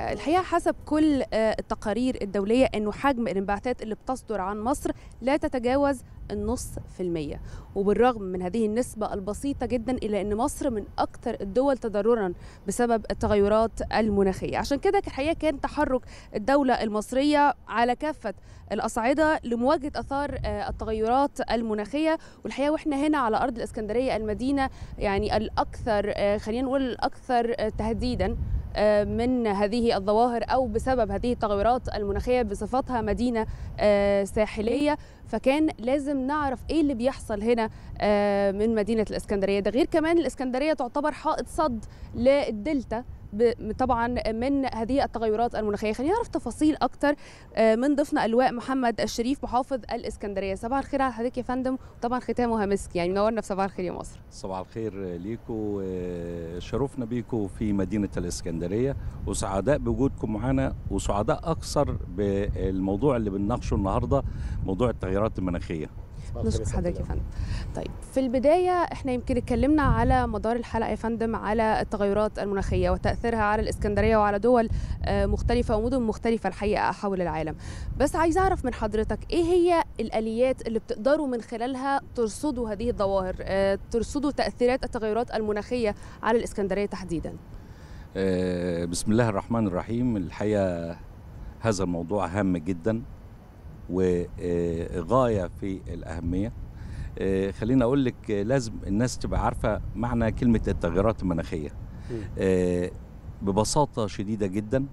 الحقيقه حسب كل آه، التقارير الدوليه انه حجم الانبعاثات اللي بتصدر عن مصر لا تتجاوز النص في المية وبالرغم من هذه النسبة البسيطة جدا إلا أن مصر من أكثر الدول تضررا بسبب التغيرات المناخية عشان كده الحقيقة كان تحرك الدولة المصرية على كافة الأصعدة لمواجهة أثار آه، التغيرات المناخية والحقيقة وإحنا هنا على أرض الإسكندرية المدينة يعني الأكثر آه، خلينا نقول الأكثر تهديدا آه، من هذه الظواهر أو بسبب هذه التغيرات المناخية بصفتها مدينة آه، ساحلية فكان لازم نعرف ايه اللي بيحصل هنا آه، من مدينه الاسكندريه ده غير كمان الاسكندريه تعتبر حائط صد للدلتا طبعا من هذه التغيرات المناخيه خلينا نعرف تفاصيل اكتر آه، من ضيفنا اللواء محمد الشريف محافظ الاسكندريه صباح الخير على حضرتك يا فندم وطبعا ختامها مسك يعني منورنا في صباح الخير يا مصر صباح الخير ليكو آه، شرفنا بيكو في مدينه الاسكندريه وسعداء بوجودكم معانا وسعداء اكثر بالموضوع اللي بنناقشه النهارده موضوع التغيرات المناخيه نشكر حضرتك يا فندم طيب في البدايه احنا يمكن اتكلمنا على مدار الحلقه يا فندم على التغيرات المناخيه وتاثيرها على الاسكندريه وعلى دول آه، مختلفه ومدن مختلفه الحقيقه حول العالم بس عايز اعرف من حضرتك ايه هي الاليات اللي بتقدروا من خلالها ترصدوا هذه الظواهر آه، ترصدوا تاثيرات التغيرات المناخيه على الاسكندريه تحديدا آه، بسم الله الرحمن الرحيم الحقيقه هذا الموضوع هام جدا وغايه في الاهميه آه، خليني اقول لك آه، لازم الناس تبقى عارفه معنى كلمه التغيرات المناخيه آه، ببساطه شديده جدا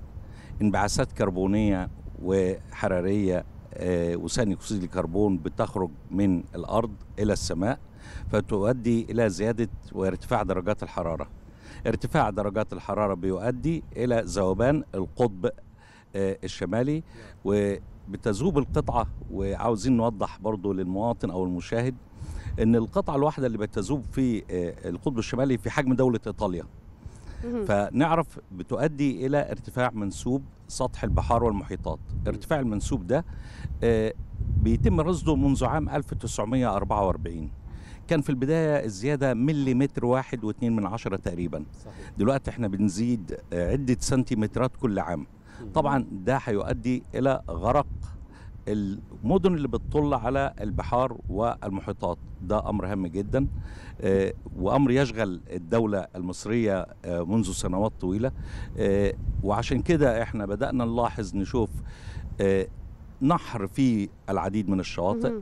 انبعاثات كربونيه وحراريه وثاني اكسيد الكربون بتخرج من الارض الى السماء فتؤدي الى زياده وارتفاع درجات الحراره ارتفاع درجات الحراره بيؤدي الى ذوبان القطب الشمالي نعم. و بتذوب القطعة وعاوزين نوضح برضو للمواطن أو المشاهد أن القطعة الواحدة اللي بتذوب في آه، القطب الشمالي في حجم دولة إيطاليا فنعرف بتؤدي إلى ارتفاع منسوب سطح البحار والمحيطات ارتفاع المنسوب ده آه، بيتم رصده منذ عام 1944 كان في البداية الزيادة متر واحد واثنين من عشرة تقريبا صحيح. دلوقتي احنا بنزيد عدة سنتيمترات كل عام طبعا ده هيؤدي الى غرق المدن اللي بتطل على البحار والمحيطات ده امر هام جدا آه، وامر يشغل الدوله المصريه آه، منذ سنوات طويله آه، وعشان كده احنا بدانا نلاحظ نشوف نحر في العديد من الشواطئ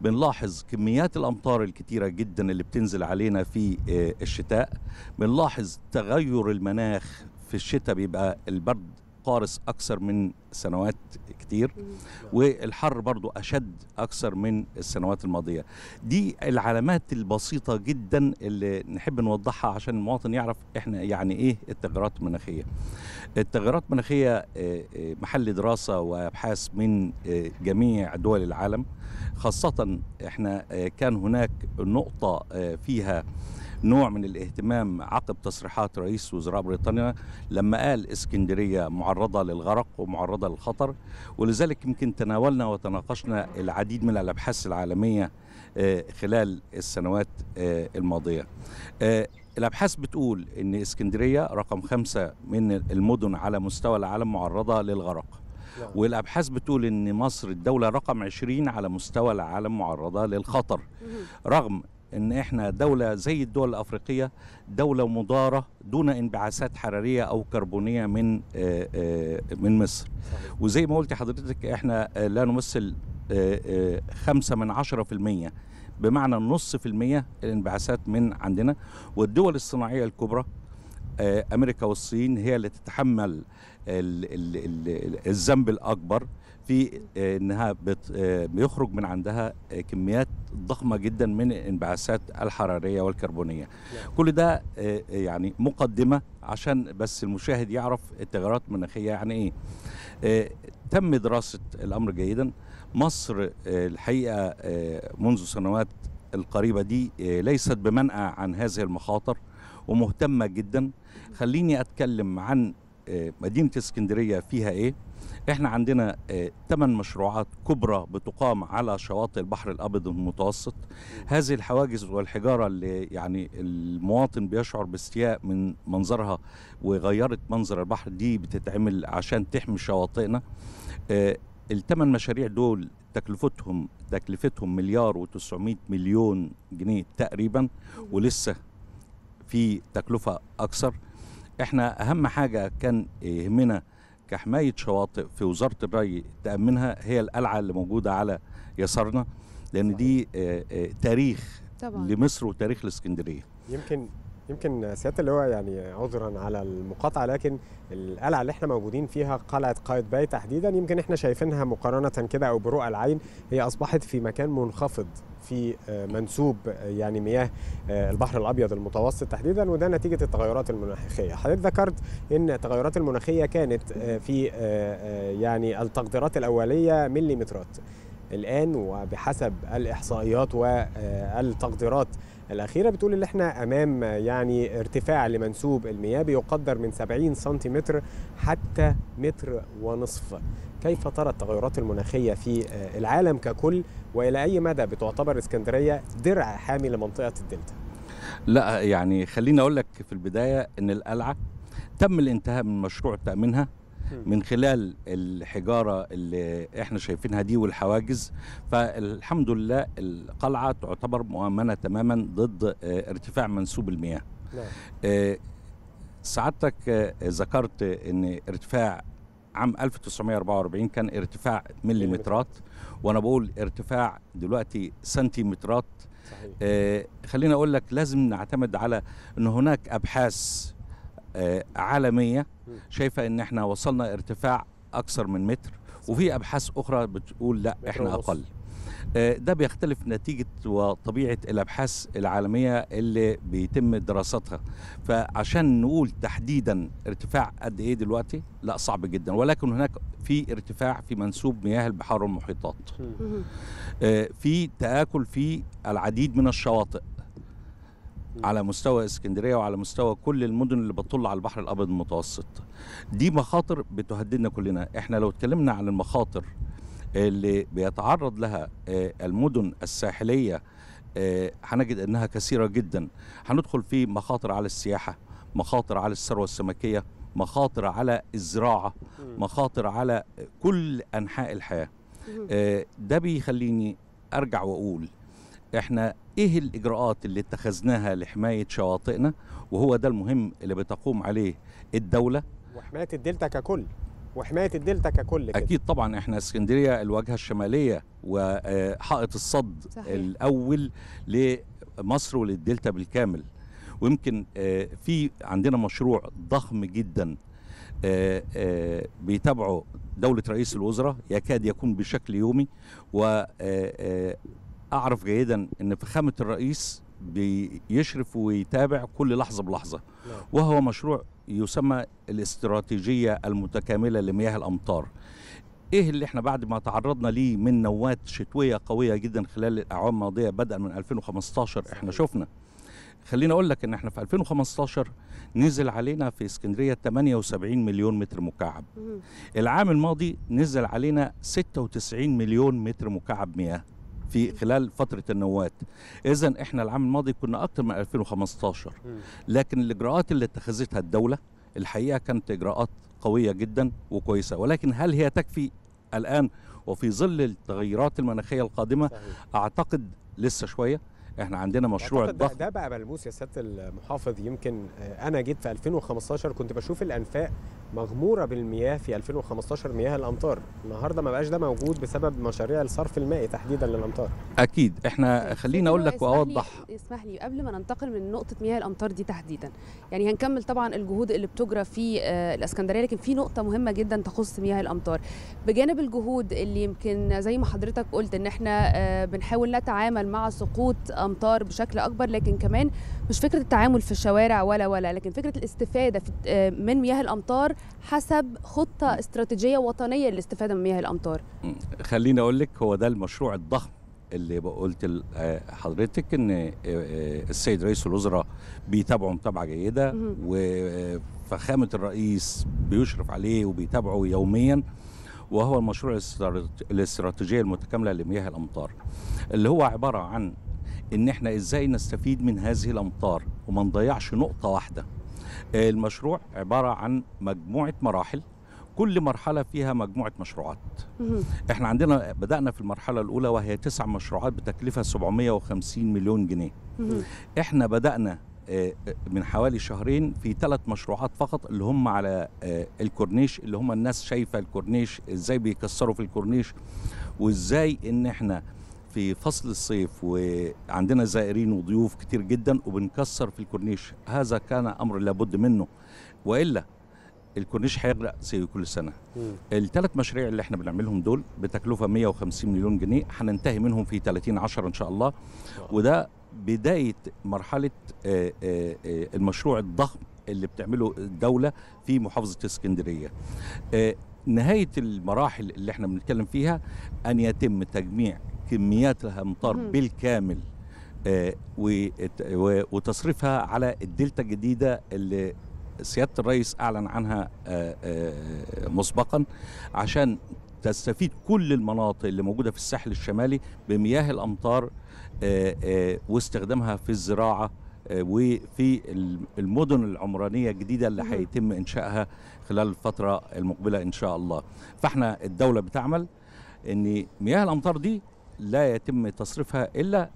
بنلاحظ كميات الامطار الكتيره جدا اللي بتنزل علينا في الشتاء بنلاحظ تغير المناخ في الشتاء بيبقى البرد قارس اكثر من سنوات كتير والحر برضو اشد اكثر من السنوات الماضيه دي العلامات البسيطه جدا اللي نحب نوضحها عشان المواطن يعرف احنا يعني ايه التغيرات المناخيه التغيرات المناخيه آه، آه، محل دراسه وابحاث من آه، جميع دول العالم خاصه احنا كان هناك نقطه فيها نوع من الاهتمام عقب تصريحات رئيس وزراء بريطانيا لما قال اسكندريه معرضه للغرق ومعرضه للخطر ولذلك يمكن تناولنا وتناقشنا العديد من الابحاث العالميه آه، خلال السنوات آه، الماضيه. آه، الابحاث بتقول ان اسكندريه رقم خمسه من المدن على مستوى العالم معرضه للغرق. والابحاث بتقول ان مصر الدوله رقم 20 على مستوى العالم معرضه للخطر رغم ان احنا دوله زي الدول الافريقيه دوله مضاره دون انبعاثات حراريه او كربونيه من آه، آه، من مصر وزي ما قلت حضرتك احنا آه، لا نمثل خمسة من عشرة في المية بمعنى نص في المية الانبعاثات من عندنا والدول الصناعية الكبرى امريكا والصين هي اللي تتحمل الذنب الاكبر في آه، انها آه، بيخرج من عندها آه، كميات ضخمه جدا من الانبعاثات الحراريه والكربونيه نعم. كل ده يعني مقدمه عشان بس المشاهد يعرف التغيرات المناخيه يعني ايه تم دراسه الامر جيدا مصر الحقيقه منذ سنوات القريبه دي ليست بمنأى عن هذه المخاطر ومهتمه جدا خليني اتكلم عن مدينه اسكندريه فيها ايه احنا عندنا ثمان آه، مشروعات كبرى بتقام على شواطئ البحر الابيض المتوسط هذه الحواجز والحجاره اللي يعني المواطن بيشعر باستياء من منظرها وغيرت منظر البحر دي بتتعمل عشان تحمي شواطئنا آه، الثمان مشاريع دول تكلفتهم تكلفتهم مليار و900 مليون جنيه تقريبا ولسه في تكلفه اكثر احنا اهم حاجه كان يهمنا كحماية شواطئ في وزارة الري تأمنها هي القلعة اللي موجودة على يسارنا لأن دي آه، آه، تاريخ طبعا. لمصر وتاريخ الإسكندرية يمكن يمكن سياده اللي هو يعني عذرا على المقاطعه لكن القلعه اللي احنا موجودين فيها قلعه باي تحديدا يمكن احنا شايفينها مقارنه كده او برؤى العين هي اصبحت في مكان منخفض في منسوب يعني مياه البحر الابيض المتوسط تحديدا وده نتيجه التغيرات المناخيه حضرتك ذكرت ان التغيرات المناخيه كانت في يعني التقديرات الاوليه مليمترات الان وبحسب الاحصائيات والتقديرات الأخيرة بتقول إن إحنا أمام يعني ارتفاع لمنسوب المياه بيقدر من 70 سنتيمتر حتى متر ونصف كيف ترى التغيرات المناخية في آه، العالم ككل وإلى أي مدى بتعتبر اسكندرية درع حامي لمنطقة الدلتا؟ لا يعني خليني أقول لك في البداية إن القلعة تم الانتهاء من مشروع تأمينها من خلال الحجاره اللي احنا شايفينها دي والحواجز فالحمد لله القلعه تعتبر مؤمنه تماما ضد آه، ارتفاع منسوب المياه نعم. آه، سعادتك آه، ذكرت ان ارتفاع عام 1944 كان ارتفاع مليمترات وانا بقول ارتفاع دلوقتي سنتيمترات صحيح. آه خليني اقول لك لازم نعتمد على ان هناك ابحاث آه، عالميه شايفه ان احنا وصلنا ارتفاع اكثر من متر وفي ابحاث اخرى بتقول لا احنا اقل آه، ده بيختلف نتيجة وطبيعة الأبحاث العالمية اللي بيتم دراستها فعشان نقول تحديدا ارتفاع قد إيه دلوقتي لا صعب جدا ولكن هناك في ارتفاع في منسوب مياه البحار والمحيطات آه، في تآكل في العديد من الشواطئ على مستوى اسكندريه وعلى مستوى كل المدن اللي بتطل على البحر الابيض المتوسط دي مخاطر بتهددنا كلنا احنا لو اتكلمنا عن المخاطر اللي بيتعرض لها آه، المدن الساحليه آه، هنجد انها كثيره جدا هندخل في مخاطر على السياحه مخاطر على الثروه السمكيه مخاطر على الزراعه مخاطر على كل انحاء الحياه آه، ده بيخليني ارجع واقول احنا ايه الاجراءات اللي اتخذناها لحمايه شواطئنا وهو ده المهم اللي بتقوم عليه الدوله وحمايه الدلتا ككل وحمايه الدلتا ككل كده. اكيد طبعا احنا اسكندريه الواجهه الشماليه وحائط آه، الصد صحيح. الاول لمصر وللدلتا بالكامل ويمكن آه، في عندنا مشروع ضخم جدا آه، بيتابعه دولة رئيس الوزراء يكاد يكون بشكل يومي و اعرف جيدا ان فخامه الرئيس بيشرف ويتابع كل لحظه بلحظه نعم. وهو مشروع يسمى الاستراتيجيه المتكامله لمياه الامطار ايه اللي احنا بعد ما تعرضنا ليه من نوات شتويه قويه جدا خلال الاعوام الماضيه بدءا من 2015 احنا شفنا خليني اقول لك ان احنا في 2015 نزل علينا في اسكندريه 78 مليون متر مكعب العام الماضي نزل علينا 96 مليون متر مكعب مياه في خلال فتره النواه اذا احنا العام الماضي كنا اكثر من 2015 لكن الاجراءات اللي اتخذتها الدوله الحقيقه كانت اجراءات قويه جدا وكويسه ولكن هل هي تكفي الان وفي ظل التغيرات المناخيه القادمه اعتقد لسه شويه احنا عندنا مشروع الضخم ده بقى ملموس يا سياده المحافظ يمكن آه، انا جيت في 2015 كنت بشوف الانفاق مغموره بالمياه في 2015 مياه الامطار النهارده ما بقاش ده موجود بسبب مشاريع الصرف المائي تحديدا للامطار اكيد احنا خليني اقول لك واوضح اسمح لي قبل ما ننتقل من نقطه مياه الامطار دي تحديدا يعني هنكمل طبعا الجهود اللي بتجرى في آه، الاسكندريه لكن في نقطه مهمه جدا تخص مياه الامطار بجانب الجهود اللي يمكن زي ما حضرتك قلت ان احنا آه، بنحاول نتعامل مع سقوط الامطار بشكل اكبر لكن كمان مش فكره التعامل في الشوارع ولا ولا لكن فكره الاستفاده آه، من مياه الامطار حسب خطه استراتيجيه وطنيه للاستفاده من مياه الامطار خليني اقول لك هو ده المشروع الضخم اللي قلت لحضرتك آه، ان آه، السيد رئيس الوزراء بيتابعه متابعه جيده وفخامه الرئيس بيشرف عليه وبيتابعه يوميا وهو المشروع الاستراتيجيه المتكامله لمياه الامطار اللي هو عباره عن ان احنا ازاي نستفيد من هذه الامطار وما نضيعش نقطه واحده آه، المشروع عباره عن مجموعه مراحل كل مرحله فيها مجموعه مشروعات احنا عندنا بدانا في المرحله الاولى وهي تسع مشروعات بتكلفه 750 مليون جنيه احنا بدانا آه، من حوالي شهرين في ثلاث مشروعات فقط اللي هم على آه، الكورنيش اللي هم الناس شايفه الكورنيش ازاي بيكسروا في الكورنيش وازاي ان احنا في فصل الصيف وعندنا زائرين وضيوف كتير جدا وبنكسر في الكورنيش هذا كان امر لابد منه والا الكورنيش هيغرق زي كل سنه الثلاث مشاريع اللي احنا بنعملهم دول بتكلفه 150 مليون جنيه هننتهي منهم في 30 10 ان شاء الله وده بدايه مرحله آه، آه، آه، المشروع الضخم اللي بتعمله الدوله في محافظه اسكندريه نهايه المراحل اللي احنا بنتكلم فيها ان يتم تجميع كميات الامطار بالكامل آه، وتصريفها على الدلتا الجديده اللي سياده الرئيس اعلن عنها آه، آه، مسبقا عشان تستفيد كل المناطق اللي موجوده في الساحل الشمالي بمياه الامطار واستخدامها في الزراعه وفي المدن العمرانيه الجديده اللي هيتم انشائها خلال الفتره المقبله ان شاء الله فاحنا الدوله بتعمل ان مياه الامطار دي لا يتم تصريفها إلا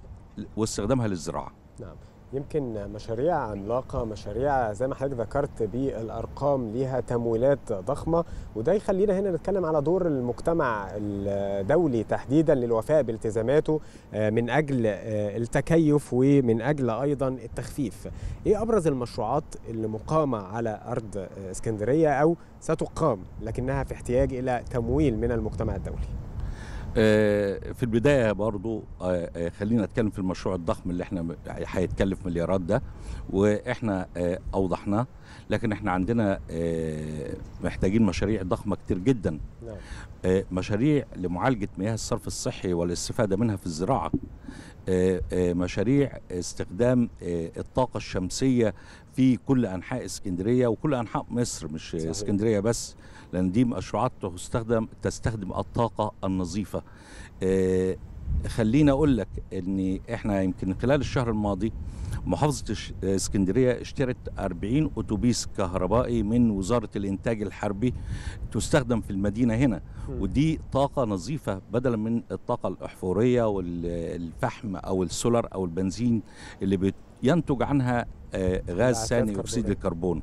واستخدامها للزراعة نعم يمكن مشاريع عملاقة مشاريع زي ما حضرتك ذكرت بالأرقام ليها تمويلات ضخمة وده يخلينا هنا نتكلم على دور المجتمع الدولي تحديدا للوفاء بالتزاماته آه، من أجل آه، التكيف ومن أجل أيضا التخفيف إيه أبرز المشروعات اللي مقامة على أرض آه، اسكندرية أو ستقام لكنها في احتياج إلى تمويل من المجتمع الدولي آه، في البدايه برضو آه، آه، خلينا نتكلم في المشروع الضخم اللي احنا هيتكلف مليارات ده واحنا اوضحناه لكن احنا عندنا محتاجين مشاريع ضخمه كتير جدا نعم. مشاريع لمعالجه مياه الصرف الصحي والاستفاده منها في الزراعه مشاريع استخدام الطاقه الشمسيه في كل انحاء اسكندريه وكل انحاء مصر مش صحيح. اسكندريه بس لان دي مشروعات تستخدم تستخدم الطاقه النظيفه آه، خليني اقول لك ان احنا يمكن خلال الشهر الماضي محافظه اسكندريه اشترت 40 اتوبيس كهربائي من وزاره الانتاج الحربي تستخدم في المدينه هنا ودي طاقه نظيفه بدلا من الطاقه الاحفوريه والفحم او السولر او البنزين اللي بت ينتج عنها آه، غاز ثاني اكسيد الكربون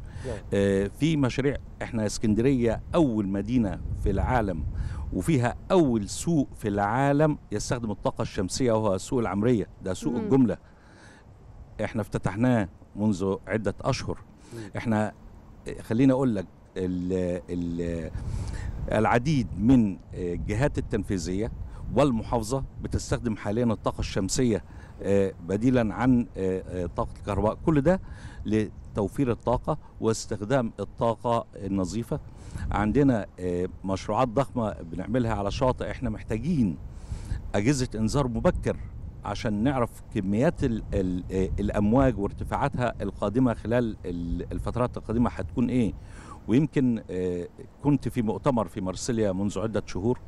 آه، في مشاريع احنا اسكندريه اول مدينه في العالم وفيها اول سوق في العالم يستخدم الطاقه الشمسيه وهو سوق العمريه ده سوق الجمله احنا افتتحناه منذ عده اشهر احنا خليني اقول لك العديد من الجهات آه، التنفيذيه والمحافظه بتستخدم حاليا الطاقه الشمسيه آه، بديلا عن آه، آه، طاقة الكهرباء كل ده لتوفير الطاقة واستخدام الطاقة النظيفة عندنا مشروعات ضخمة بنعملها على شاطئ احنا محتاجين أجهزة إنذار مبكر عشان نعرف كميات الـ الـ الامواج وارتفاعاتها القادمه خلال الفترات القادمه هتكون ايه ويمكن كنت في مؤتمر في مارسيليا منذ عده شهور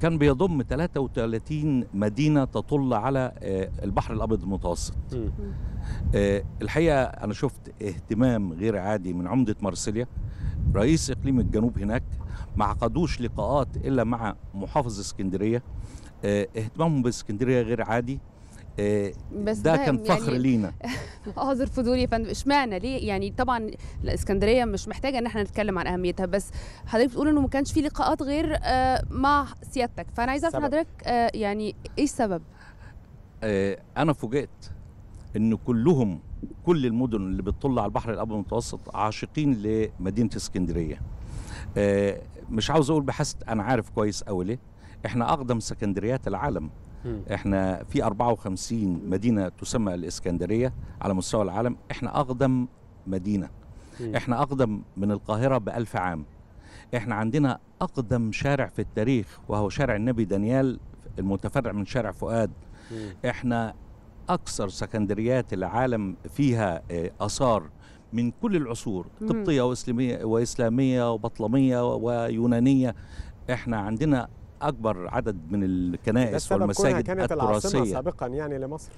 كان بيضم 33 مدينة تطل على آه، البحر الأبيض المتوسط آه، الحقيقة أنا شفت اهتمام غير عادي من عمدة مارسيليا رئيس إقليم الجنوب هناك ما عقدوش لقاءات إلا مع محافظ اسكندرية آه، اهتمامهم باسكندرية غير عادي بس ده, كان كان يعني فخر لينا اعذر فضولي يا فندم اشمعنى ليه يعني طبعا الاسكندريه مش محتاجه ان احنا نتكلم عن اهميتها بس حضرتك بتقول انه ما كانش في لقاءات غير آه، مع سيادتك فانا عايز اعرف حضرتك آه، يعني ايه السبب؟ آه، انا فوجئت ان كلهم كل المدن اللي بتطل على البحر الابيض المتوسط عاشقين لمدينه اسكندريه مش عاوز اقول بحثت انا عارف كويس قوي ليه احنا اقدم سكندريات العالم احنا في 54 مدينه تسمى الاسكندريه على مستوى العالم احنا اقدم مدينه احنا اقدم من القاهره بألف عام احنا عندنا اقدم شارع في التاريخ وهو شارع النبي دانيال المتفرع من شارع فؤاد احنا اكثر سكندريات العالم فيها آه، اثار من كل العصور قبطيه واسلاميه واسلاميه وبطلميه ويونانيه احنا عندنا اكبر عدد من الكنائس والمساجد كانت التراثيه العاصمة سابقا يعني لمصر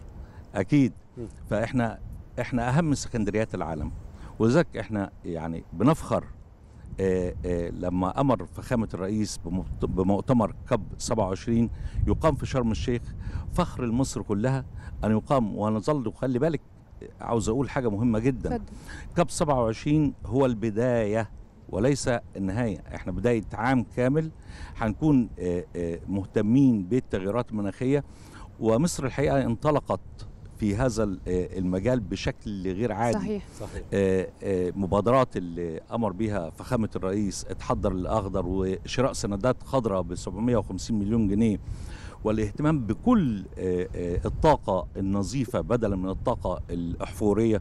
اكيد م. فاحنا احنا اهم سكندريات العالم ولذلك احنا يعني بنفخر آآ آه، آآ آه، لما امر فخامه الرئيس بمؤتمر كب 27 يقام في شرم الشيخ فخر مصر كلها ان يقام ونظل وخلي بالك عاوز اقول حاجه مهمه جدا كب 27 هو البدايه وليس النهايه احنا بدايه عام كامل هنكون آه، آه، مهتمين بالتغيرات المناخيه ومصر الحقيقه انطلقت في هذا آه، المجال بشكل غير عادي صحيح, صحيح. مبادرات اللي امر بها فخامه الرئيس اتحضر الاخضر وشراء سندات خضراء ب 750 مليون جنيه والاهتمام بكل الطاقه النظيفه بدلا من الطاقه الاحفوريه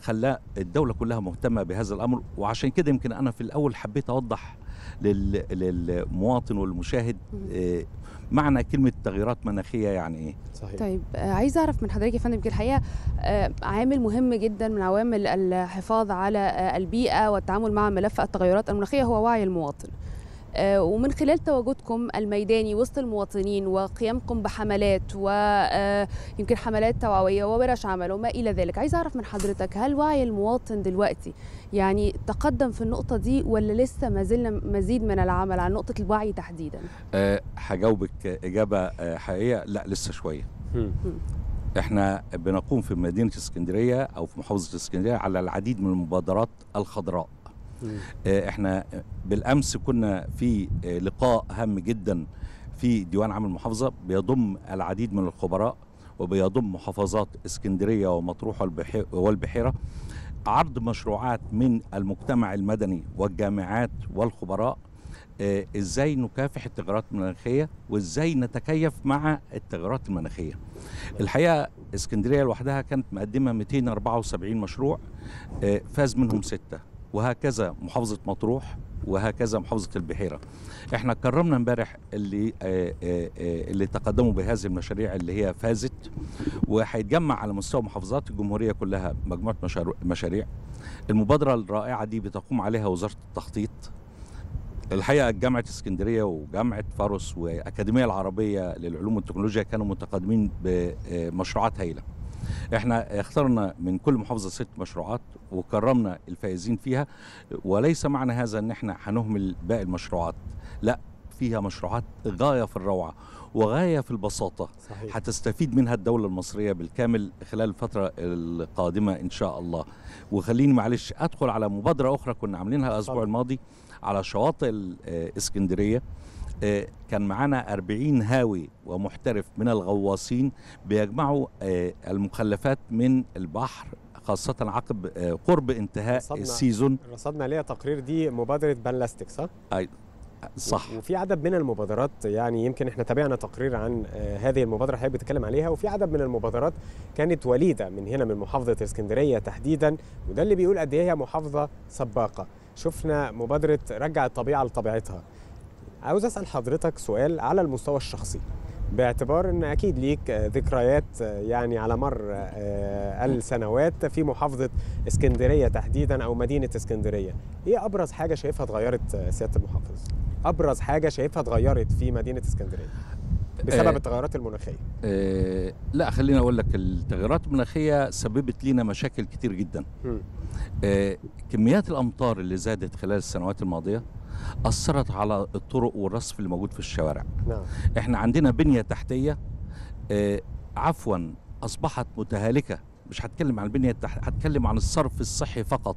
خلاه الدوله كلها مهتمه بهذا الامر وعشان كده يمكن انا في الاول حبيت اوضح للمواطن والمشاهد آه، معنى كلمه تغييرات مناخيه يعني ايه صحيح. طيب آه، عايز اعرف من حضرتك يا فندم الحقيقه آه، عامل مهم جدا من عوامل الحفاظ على البيئه والتعامل مع ملف التغيرات المناخيه هو وعي المواطن آه، ومن خلال تواجدكم الميداني وسط المواطنين وقيامكم بحملات ويمكن آه، حملات توعوية وورش عمل وما إلى ذلك عايز أعرف من حضرتك هل وعي المواطن دلوقتي يعني تقدم في النقطة دي ولا لسه ما زلنا مزيد من العمل على نقطة الوعي تحديدا أه هجاوبك إجابة آه، حقيقية لا لسه شوية احنا بنقوم في مدينة اسكندرية او في محافظة اسكندرية على العديد من المبادرات الخضراء آه، احنا بالامس كنا في آه، لقاء هام جدا في ديوان عام المحافظه بيضم العديد من الخبراء وبيضم محافظات اسكندريه ومطروح والبحيره عرض مشروعات من المجتمع المدني والجامعات والخبراء آه، ازاي نكافح التغيرات المناخيه وازاي نتكيف مع التغيرات المناخيه الحقيقه اسكندريه لوحدها كانت مقدمه 274 مشروع فاز منهم سته وهكذا محافظة مطروح وهكذا محافظة البحيرة احنا كرمنا امبارح اللي آه، آه، آه، اللي تقدموا بهذه المشاريع اللي هي فازت وهيتجمع على مستوى محافظات الجمهورية كلها مجموعة مشاريع المبادرة الرائعة دي بتقوم عليها وزارة التخطيط الحقيقه جامعه اسكندريه وجامعه فاروس واكاديميه العربيه للعلوم والتكنولوجيا كانوا متقدمين بمشروعات هائله احنا اخترنا من كل محافظه ست مشروعات وكرمنا الفائزين فيها وليس معنى هذا ان احنا هنهمل باقي المشروعات لا فيها مشروعات غايه في الروعه وغايه في البساطه صحيح. هتستفيد منها الدوله المصريه بالكامل خلال الفتره القادمه ان شاء الله وخليني معلش ادخل على مبادره اخرى كنا عاملينها الاسبوع الماضي على شواطئ الاسكندريه آه، آه، كان معانا 40 هاوي ومحترف من الغواصين بيجمعوا آه، المخلفات من البحر خاصة عقب آه، قرب انتهاء رصدنا السيزون رصدنا ليها تقرير دي مبادرة بلاستيك صح؟ أي صح وفي عدد من المبادرات يعني يمكن احنا تابعنا تقرير عن هذه المبادره حضرتك بتتكلم عليها وفي عدد من المبادرات كانت وليده من هنا من محافظه اسكندريه تحديدا وده اللي بيقول قد ايه هي محافظه سباقه شفنا مبادره رجع الطبيعه لطبيعتها عاوز اسال حضرتك سؤال على المستوى الشخصي باعتبار ان اكيد ليك ذكريات يعني على مر آه، السنوات في محافظه اسكندريه تحديدا او مدينه اسكندريه ايه ابرز حاجه شايفها اتغيرت آه، سياده المحافظ ابرز حاجه شايفها اتغيرت في مدينه اسكندريه بسبب آه التغيرات المناخيه آه لا خليني اقول لك التغيرات المناخيه سببت لنا مشاكل كتير جدا آه كميات الامطار اللي زادت خلال السنوات الماضيه اثرت على الطرق والرصف اللي موجود في الشوارع نعم. احنا عندنا بنيه تحتيه آه عفوا اصبحت متهالكه مش هتكلم عن البنيه التحتيه هتكلم عن الصرف الصحي فقط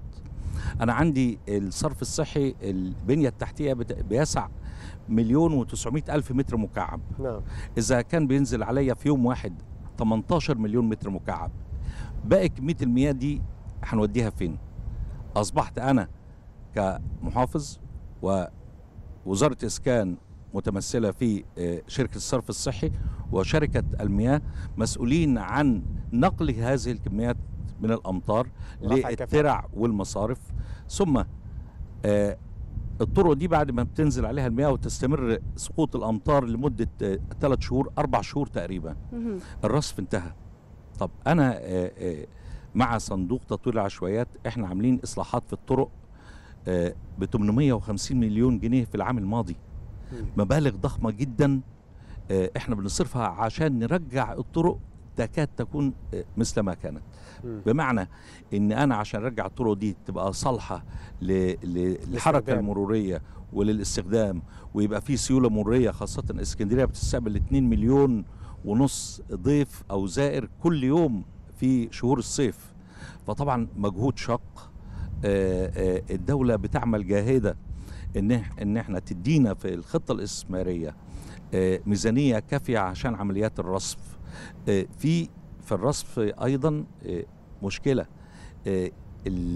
انا عندي الصرف الصحي البنيه التحتيه بيسع مليون و الف متر مكعب نعم. اذا كان بينزل عليا في يوم واحد 18 مليون متر مكعب باقي كميه المياه دي هنوديها فين اصبحت انا كمحافظ ووزاره اسكان متمثله في آه، شركه الصرف الصحي وشركه المياه مسؤولين عن نقل هذه الكميات من الامطار للترع والمصارف ثم آه، الطرق دي بعد ما بتنزل عليها المياه وتستمر سقوط الامطار لمده ثلاث آه، شهور اربع شهور تقريبا الرصف انتهى طب انا مع صندوق تطوير العشوائيات احنا عاملين اصلاحات في الطرق آه، ب 850 مليون جنيه في العام الماضي مبالغ ضخمه جدا آه، احنا بنصرفها عشان نرجع الطرق تكاد تكون آه، مثل ما كانت بمعنى ان انا عشان ارجع الطرق دي تبقى صالحه للحركه المروريه وللاستخدام ويبقى في سيوله مروريه خاصه اسكندريه بتستقبل 2 مليون ونص ضيف او زائر كل يوم في شهور الصيف فطبعا مجهود شق آه، آه، الدولة بتعمل جاهدة إن إن إحنا تدينا في الخطة الاستثمارية آه، ميزانية كافية عشان عمليات الرصف في في الرصف أيضا مشكلة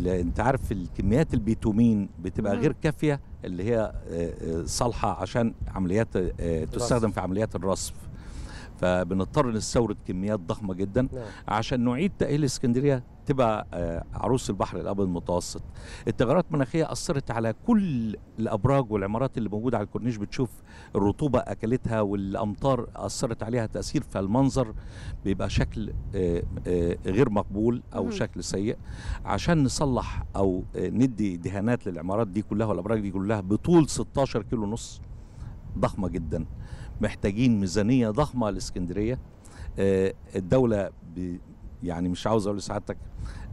انت عارف الكميات البيتومين بتبقى غير كافيه اللي هي صالحه عشان عمليات تستخدم في عمليات الرصف فبنضطر نستورد كميات ضخمه جدا نعم. عشان نعيد تاهيل اسكندريه تبقى آه، عروس البحر الابيض المتوسط التغيرات المناخيه اثرت على كل الابراج والعمارات اللي موجوده على الكورنيش بتشوف الرطوبه اكلتها والامطار اثرت عليها تاثير فالمنظر بيبقى شكل آه، آه، غير مقبول او شكل سيء عشان نصلح او ندي دهانات للعمارات دي كلها والابراج دي كلها بطول 16 كيلو ونص ضخمه جدا محتاجين ميزانيه ضخمه لاسكندريه الدوله يعني مش عاوز اقول لسعادتك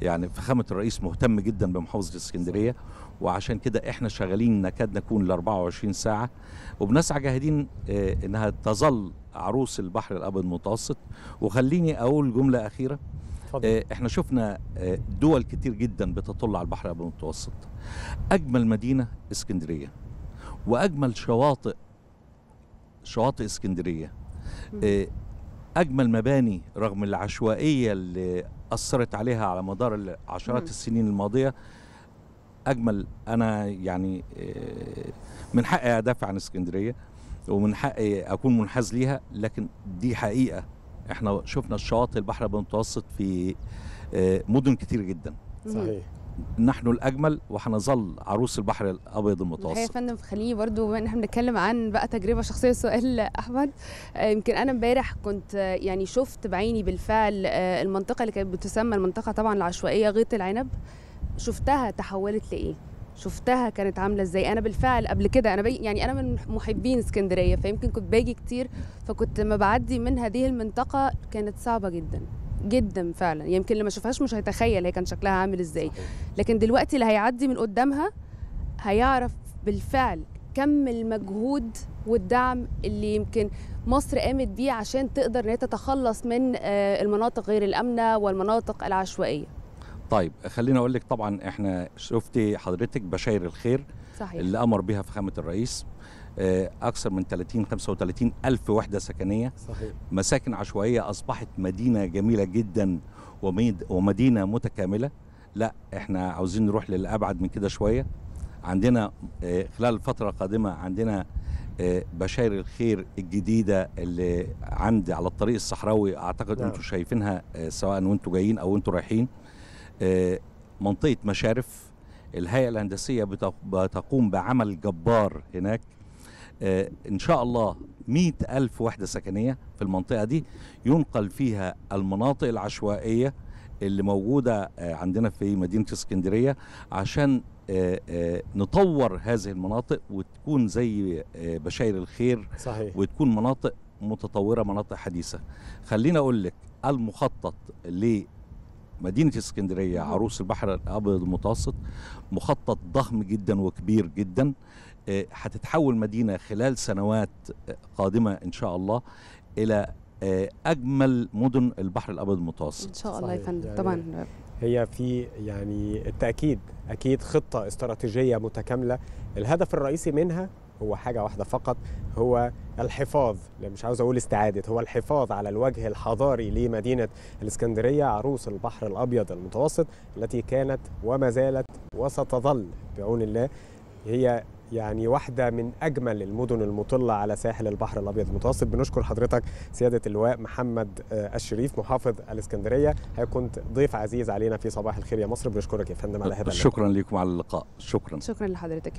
يعني فخامه الرئيس مهتم جدا بمحافظه اسكندريه وعشان كده احنا شغالين نكاد نكون ل 24 ساعه وبنسعى جاهدين آه، انها تظل عروس البحر الابيض المتوسط وخليني اقول جمله اخيره فضل. آه، احنا شفنا آه، دول كتير جدا بتطل على البحر الابيض المتوسط اجمل مدينه اسكندريه واجمل شواطئ شواطئ اسكندريه اجمل مباني رغم العشوائيه اللي اثرت عليها على مدار عشرات مم. السنين الماضيه اجمل انا يعني آه، من حقي ادافع عن اسكندريه ومن حقي اكون منحاز ليها لكن دي حقيقه احنا شفنا الشواطئ البحر المتوسط في آه، مدن كتير جدا صحيح نحن الاجمل وهنظل عروس البحر الابيض المتوسط يا فندم خليني برضو بما ان احنا بنتكلم عن بقى تجربه شخصيه سؤال احمد آه، يمكن انا امبارح كنت آه، يعني شفت بعيني بالفعل آه، المنطقه اللي كانت بتسمى المنطقه طبعا العشوائيه غيط العنب شفتها تحولت لايه شفتها كانت عامله ازاي انا بالفعل قبل كده انا بي يعني انا من محبين اسكندريه فيمكن كنت باجي كتير فكنت لما بعدي من هذه المنطقه كانت صعبه جدا جدا فعلا يمكن اللي ما شافهاش مش هيتخيل هي كان شكلها عامل ازاي لكن دلوقتي اللي هيعدي من قدامها هيعرف بالفعل كم المجهود والدعم اللي يمكن مصر قامت بيه عشان تقدر ان هي تتخلص من آه، المناطق غير الامنه والمناطق العشوائيه طيب خليني اقول لك طبعا احنا شفتي حضرتك بشاير الخير صحيح. اللي امر بها فخامه الرئيس آه، اكثر من 30 35 الف وحده سكنيه صحيح. مساكن عشوائيه اصبحت مدينه جميله جدا ومدينه متكامله لا احنا عاوزين نروح للابعد من كده شويه عندنا آه، خلال الفتره القادمه عندنا آه، بشاير الخير الجديده اللي عند على الطريق الصحراوي اعتقد نعم. انتم شايفينها سواء وانتم جايين او وانتم رايحين منطقه مشارف الهيئه الهندسيه بتقوم بعمل جبار هناك آه، ان شاء الله مئة ألف وحدة سكنية في المنطقة دي ينقل فيها المناطق العشوائية اللي موجودة آه، عندنا في مدينة اسكندرية عشان آه، نطور هذه المناطق وتكون زي بشاير الخير صحيح. وتكون مناطق متطورة مناطق حديثة خلينا أقول لك المخطط مدينة اسكندرية عروس البحر الأبيض المتوسط مخطط ضخم جدا وكبير جدا آه، هتتحول مدينة خلال سنوات آه، قادمة إن شاء الله إلى آه، أجمل مدن البحر الأبيض المتوسط إن شاء الله يا فندم يعني طبعا هي في يعني التأكيد أكيد خطة استراتيجية متكاملة الهدف الرئيسي منها هو حاجه واحده فقط هو الحفاظ مش عاوز اقول استعاده هو الحفاظ على الوجه الحضاري لمدينه الاسكندريه عروس البحر الابيض المتوسط التي كانت وما زالت وستظل بعون الله هي يعني واحدة من أجمل المدن المطلة على ساحل البحر الأبيض المتوسط بنشكر حضرتك سيادة اللواء محمد آه، الشريف محافظ الإسكندرية كنت ضيف عزيز علينا في صباح الخير يا مصر بنشكرك يا فندم على هذا شكرا لكم على اللقاء شكرا شكرا لحضرتك